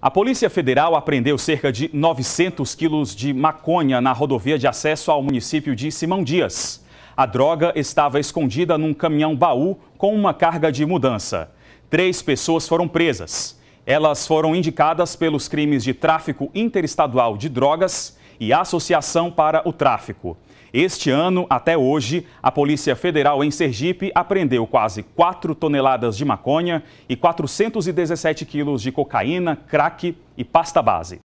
A Polícia Federal apreendeu cerca de 900 quilos de maconha na rodovia de acesso ao município de Simão Dias. A droga estava escondida num caminhão baú com uma carga de mudança. Três pessoas foram presas. Elas foram indicadas pelos crimes de tráfico interestadual de drogas, e Associação para o Tráfico. Este ano, até hoje, a Polícia Federal em Sergipe apreendeu quase 4 toneladas de maconha e 417 quilos de cocaína, crack e pasta base.